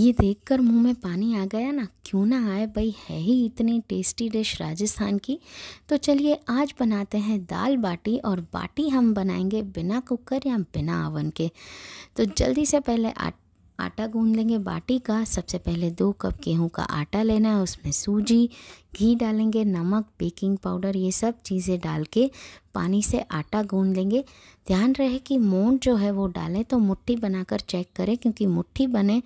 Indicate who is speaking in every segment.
Speaker 1: ये देखकर मुंह में पानी आ गया ना क्यों ना आए भाई है ही इतनी टेस्टी डिश राजस्थान की तो चलिए आज बनाते हैं दाल बाटी और बाटी हम बनाएंगे बिना कुकर या बिना ओवन के तो जल्दी से पहले आटा आटा गूंद लेंगे बाटी का सबसे पहले दो कप गेहूं का आटा लेना है उसमें सूजी घी डालेंगे नमक बेकिंग पाउडर ये सब चीज़ें डाल के पानी से आटा गूंद लेंगे ध्यान रहे कि मोण जो है वो डालें तो मुट्ठी बनाकर चेक करें क्योंकि मुट्ठी बने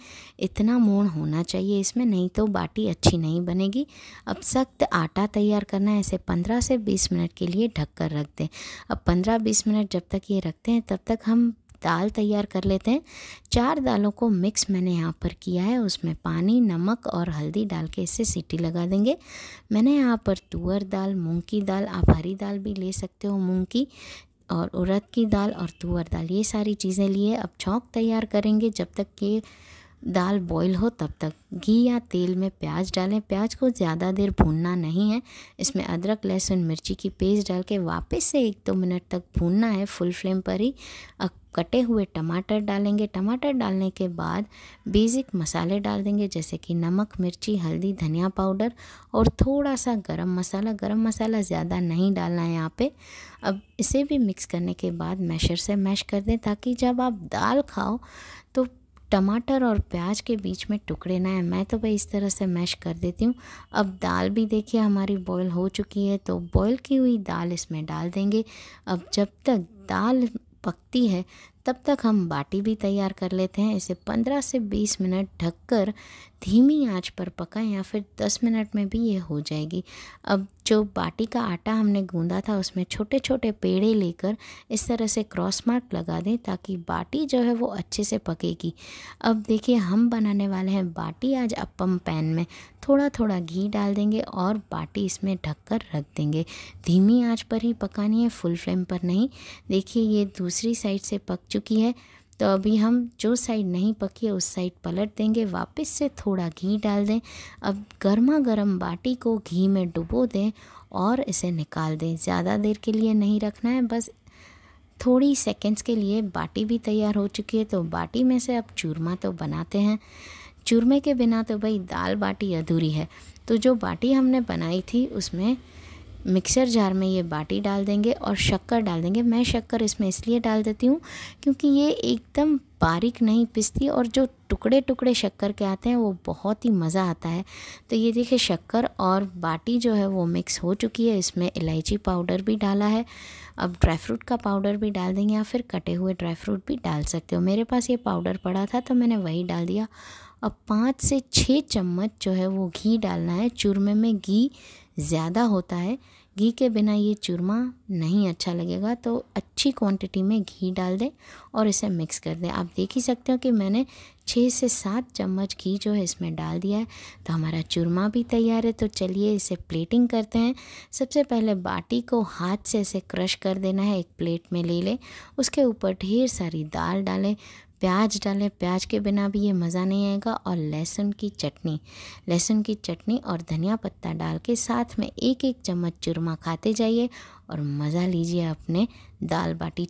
Speaker 1: इतना मोण होना चाहिए इसमें नहीं तो बाटी अच्छी नहीं बनेगी अब सख्त आटा तैयार करना है इसे 15 से 20 मिनट के लिए ढककर रख दें अब 15-20 मिनट जब तक ये रखते हैं तब तक हम दाल तैयार कर लेते हैं चार दालों को मिक्स मैंने यहाँ पर किया है उसमें पानी नमक और हल्दी डाल के इसे सीटी लगा देंगे मैंने यहाँ पर तुअर दाल मूंग की दाल आप हरी दाल भी ले सकते हो मूंग की और उड़द की दाल और तुअर दाल ये सारी चीज़ें लिए अब छौंक तैयार करेंगे जब तक कि दाल बॉईल हो तब तक घी या तेल में प्याज डालें प्याज को ज़्यादा देर भूनना नहीं है इसमें अदरक लहसुन मिर्ची की पेस्ट डाल के वापस से एक दो तो मिनट तक भूनना है फुल फ्लेम पर ही कटे हुए टमाटर डालेंगे टमाटर डालने के बाद बेसिक मसाले डाल देंगे जैसे कि नमक मिर्ची हल्दी धनिया पाउडर और थोड़ा सा गरम मसाला गरम मसाला ज़्यादा नहीं डालना है यहाँ पे अब इसे भी मिक्स करने के बाद मैशर से मैश कर दें ताकि जब आप दाल खाओ तो टमाटर और प्याज के बीच में टुकड़े ना है मैं तो भाई इस तरह से मैश कर देती हूँ अब दाल भी देखिए हमारी बॉईल हो चुकी है तो बॉईल की हुई दाल इसमें डाल देंगे अब जब तक दाल पकती है तब तक हम बाटी भी तैयार कर लेते हैं इसे 15 से 20 मिनट ढककर धीमी आंच पर पकाएं या फिर 10 मिनट में भी ये हो जाएगी अब जो बाटी का आटा हमने गूंदा था उसमें छोटे छोटे पेड़े लेकर इस तरह से क्रॉस मार्क लगा दें ताकि बाटी जो है वो अच्छे से पकेगी अब देखिए हम बनाने वाले हैं बाटी आज अपम पैन में थोड़ा थोड़ा घी डाल देंगे और बाटी इसमें ढककर रख देंगे धीमी आंच पर ही पकानी है फुल फ्लेम पर नहीं देखिए ये दूसरी साइड से पक चुकी है तो अभी हम जो साइड नहीं पकी है उस साइड पलट देंगे वापस से थोड़ा घी डाल दें अब गर्मा गर्म बाटी को घी में डुबो दें और इसे निकाल दें ज़्यादा देर के लिए नहीं रखना है बस थोड़ी सेकेंड्स के लिए बाटी भी तैयार हो चुकी है तो बाटी में से अब चूरमा तो बनाते हैं चूरमे के बिना तो भाई दाल बाटी अधूरी है तो जो बाटी हमने बनाई थी उसमें मिक्सर जार में ये बाटी डाल देंगे और शक्कर डाल देंगे मैं शक्कर इसमें इसलिए डाल देती हूँ क्योंकि ये एकदम बारीक नहीं पिसती और जो टुकड़े टुकड़े शक्कर के आते हैं वो बहुत ही मज़ा आता है तो ये देखिए शक्कर और बाटी जो है वो मिक्स हो चुकी है इसमें इलायची पाउडर भी डाला है अब ड्राई फ्रूट का पाउडर भी डाल देंगे या फिर कटे हुए ड्राई फ्रूट भी डाल सकते हो मेरे पास ये पाउडर पड़ा था तो मैंने वही डाल दिया अब पाँच से छः चम्मच जो है वो घी डालना है चूरमे में घी ज़्यादा होता है घी के बिना ये चूरमा नहीं अच्छा लगेगा तो अच्छी क्वांटिटी में घी डाल दें और इसे मिक्स कर दें आप देख ही सकते हो कि मैंने छः से सात चम्मच घी जो है इसमें डाल दिया है तो हमारा चूरमा भी तैयार है तो चलिए इसे प्लेटिंग करते हैं सबसे पहले बाटी को हाथ से इसे क्रश कर देना है एक प्लेट में ले लें उसके ऊपर ढेर सारी दाल डालें प्याज डालें प्याज के बिना भी ये मज़ा नहीं आएगा और लहसुन की चटनी लहसुन की चटनी और धनिया पत्ता डाल के साथ में एक एक चम्मच चूरमा खाते जाइए और मज़ा लीजिए अपने दाल बाटी